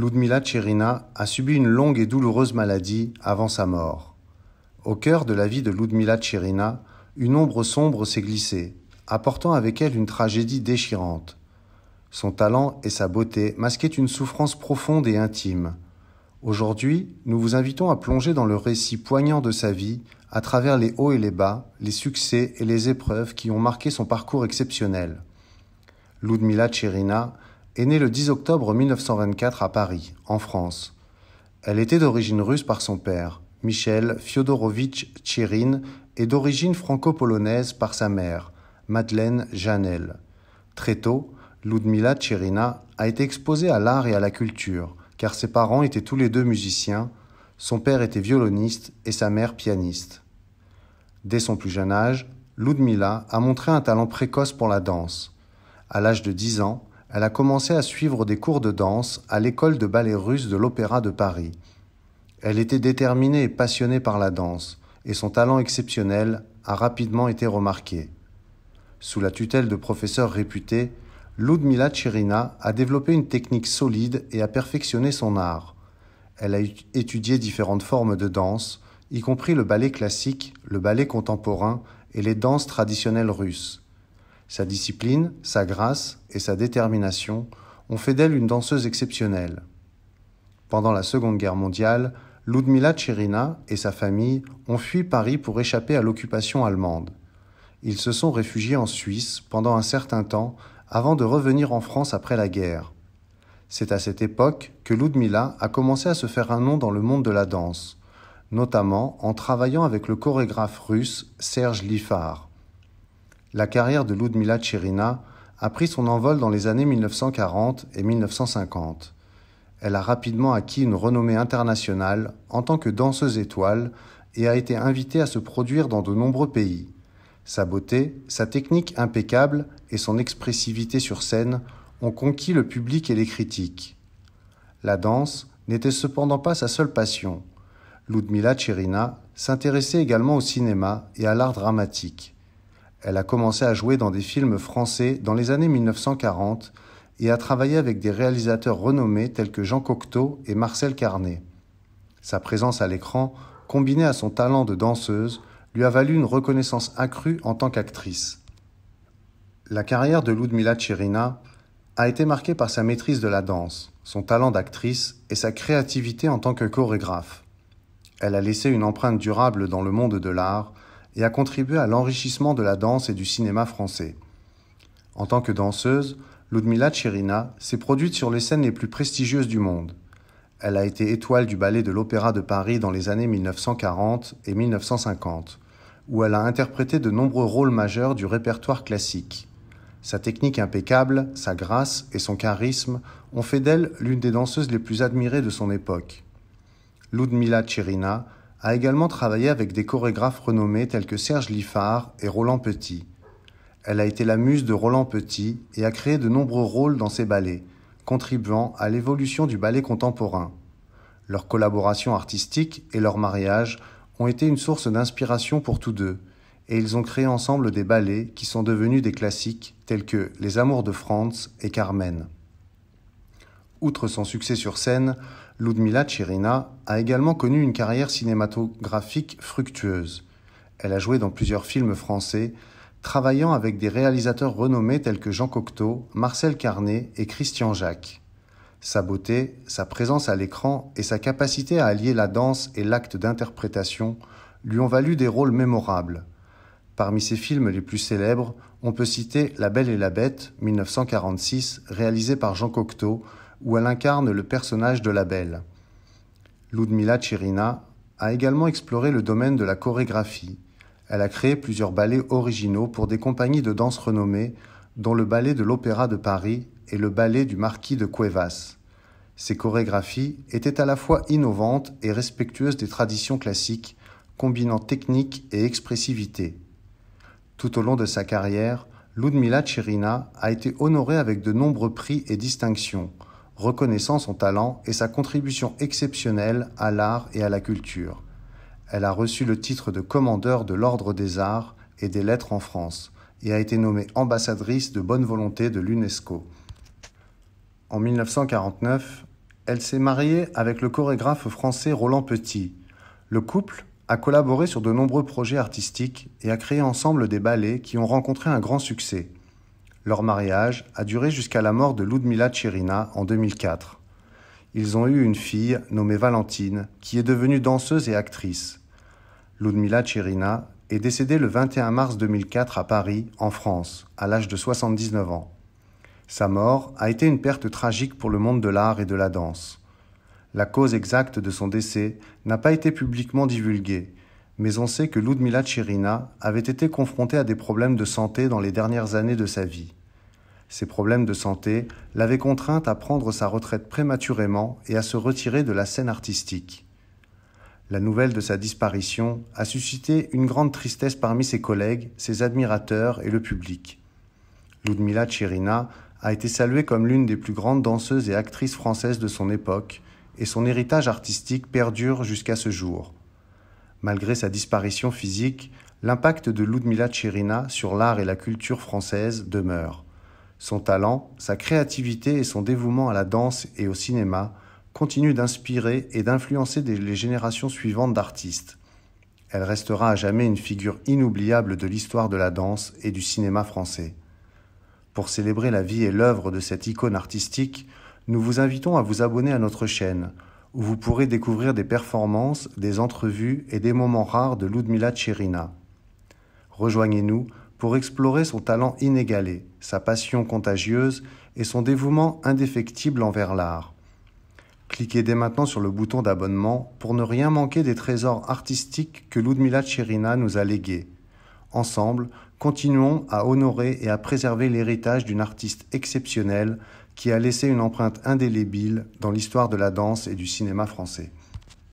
Ludmila Tcherina a subi une longue et douloureuse maladie avant sa mort. Au cœur de la vie de Ludmila Cherina, une ombre sombre s'est glissée, apportant avec elle une tragédie déchirante. Son talent et sa beauté masquaient une souffrance profonde et intime. Aujourd'hui, nous vous invitons à plonger dans le récit poignant de sa vie, à travers les hauts et les bas, les succès et les épreuves qui ont marqué son parcours exceptionnel. Ludmila Cherina est née le 10 octobre 1924 à Paris, en France. Elle était d'origine russe par son père, Michel Fyodorovitch Tchirin, et d'origine franco-polonaise par sa mère, Madeleine Janel. Très tôt, Ludmila Tchirina a été exposée à l'art et à la culture, car ses parents étaient tous les deux musiciens, son père était violoniste et sa mère pianiste. Dès son plus jeune âge, Ludmila a montré un talent précoce pour la danse. À l'âge de 10 ans, elle a commencé à suivre des cours de danse à l'école de ballet russe de l'Opéra de Paris. Elle était déterminée et passionnée par la danse, et son talent exceptionnel a rapidement été remarqué. Sous la tutelle de professeurs réputés, Ludmila Tcherina a développé une technique solide et a perfectionné son art. Elle a étudié différentes formes de danse, y compris le ballet classique, le ballet contemporain et les danses traditionnelles russes. Sa discipline, sa grâce et sa détermination ont fait d'elle une danseuse exceptionnelle. Pendant la Seconde Guerre mondiale, Ludmila Tcherina et sa famille ont fui Paris pour échapper à l'occupation allemande. Ils se sont réfugiés en Suisse pendant un certain temps avant de revenir en France après la guerre. C'est à cette époque que Ludmila a commencé à se faire un nom dans le monde de la danse, notamment en travaillant avec le chorégraphe russe Serge Liffard la carrière de Ludmila Cherina a pris son envol dans les années 1940 et 1950. Elle a rapidement acquis une renommée internationale en tant que danseuse étoile et a été invitée à se produire dans de nombreux pays. Sa beauté, sa technique impeccable et son expressivité sur scène ont conquis le public et les critiques. La danse n'était cependant pas sa seule passion. Ludmila Cherina s'intéressait également au cinéma et à l'art dramatique. Elle a commencé à jouer dans des films français dans les années 1940 et a travaillé avec des réalisateurs renommés tels que Jean Cocteau et Marcel Carnet. Sa présence à l'écran, combinée à son talent de danseuse, lui a valu une reconnaissance accrue en tant qu'actrice. La carrière de Ludmila Tchirina a été marquée par sa maîtrise de la danse, son talent d'actrice et sa créativité en tant que chorégraphe. Elle a laissé une empreinte durable dans le monde de l'art, et a contribué à l'enrichissement de la danse et du cinéma français. En tant que danseuse, Ludmila Cherina s'est produite sur les scènes les plus prestigieuses du monde. Elle a été étoile du ballet de l'Opéra de Paris dans les années 1940 et 1950, où elle a interprété de nombreux rôles majeurs du répertoire classique. Sa technique impeccable, sa grâce et son charisme ont fait d'elle l'une des danseuses les plus admirées de son époque. Ludmila Cherina, a également travaillé avec des chorégraphes renommés tels que Serge Liffard et Roland Petit. Elle a été la muse de Roland Petit et a créé de nombreux rôles dans ses ballets, contribuant à l'évolution du ballet contemporain. Leur collaboration artistique et leur mariage ont été une source d'inspiration pour tous deux, et ils ont créé ensemble des ballets qui sont devenus des classiques tels que Les Amours de France et Carmen. Outre son succès sur scène, Ludmila Cirina a également connu une carrière cinématographique fructueuse. Elle a joué dans plusieurs films français, travaillant avec des réalisateurs renommés tels que Jean Cocteau, Marcel Carnet et Christian Jacques. Sa beauté, sa présence à l'écran et sa capacité à allier la danse et l'acte d'interprétation lui ont valu des rôles mémorables. Parmi ses films les plus célèbres, on peut citer La Belle et la Bête, 1946, réalisé par Jean Cocteau, où elle incarne le personnage de la belle. Ludmila Tcherina a également exploré le domaine de la chorégraphie. Elle a créé plusieurs ballets originaux pour des compagnies de danse renommées, dont le ballet de l'Opéra de Paris et le ballet du Marquis de Cuevas. Ces chorégraphies étaient à la fois innovantes et respectueuses des traditions classiques, combinant technique et expressivité. Tout au long de sa carrière, Ludmila Tcherina a été honorée avec de nombreux prix et distinctions – reconnaissant son talent et sa contribution exceptionnelle à l'art et à la culture. Elle a reçu le titre de commandeur de l'Ordre des Arts et des Lettres en France et a été nommée ambassadrice de bonne volonté de l'UNESCO. En 1949, elle s'est mariée avec le chorégraphe français Roland Petit. Le couple a collaboré sur de nombreux projets artistiques et a créé ensemble des ballets qui ont rencontré un grand succès. Leur mariage a duré jusqu'à la mort de Ludmila Tchirina en 2004. Ils ont eu une fille nommée Valentine, qui est devenue danseuse et actrice. Ludmila Tchirina est décédée le 21 mars 2004 à Paris, en France, à l'âge de 79 ans. Sa mort a été une perte tragique pour le monde de l'art et de la danse. La cause exacte de son décès n'a pas été publiquement divulguée, mais on sait que Ludmila Chirina avait été confrontée à des problèmes de santé dans les dernières années de sa vie. Ces problèmes de santé l'avaient contrainte à prendre sa retraite prématurément et à se retirer de la scène artistique. La nouvelle de sa disparition a suscité une grande tristesse parmi ses collègues, ses admirateurs et le public. Ludmila Cherina a été saluée comme l'une des plus grandes danseuses et actrices françaises de son époque, et son héritage artistique perdure jusqu'à ce jour. Malgré sa disparition physique, l'impact de Ludmila Cherina sur l'art et la culture française demeure. Son talent, sa créativité et son dévouement à la danse et au cinéma continuent d'inspirer et d'influencer les générations suivantes d'artistes. Elle restera à jamais une figure inoubliable de l'histoire de la danse et du cinéma français. Pour célébrer la vie et l'œuvre de cette icône artistique, nous vous invitons à vous abonner à notre chaîne, où vous pourrez découvrir des performances, des entrevues et des moments rares de Ludmila Tcherina. Rejoignez-nous pour explorer son talent inégalé, sa passion contagieuse et son dévouement indéfectible envers l'art. Cliquez dès maintenant sur le bouton d'abonnement pour ne rien manquer des trésors artistiques que Ludmila Tcherina nous a légués. Ensemble, continuons à honorer et à préserver l'héritage d'une artiste exceptionnelle qui a laissé une empreinte indélébile dans l'histoire de la danse et du cinéma français.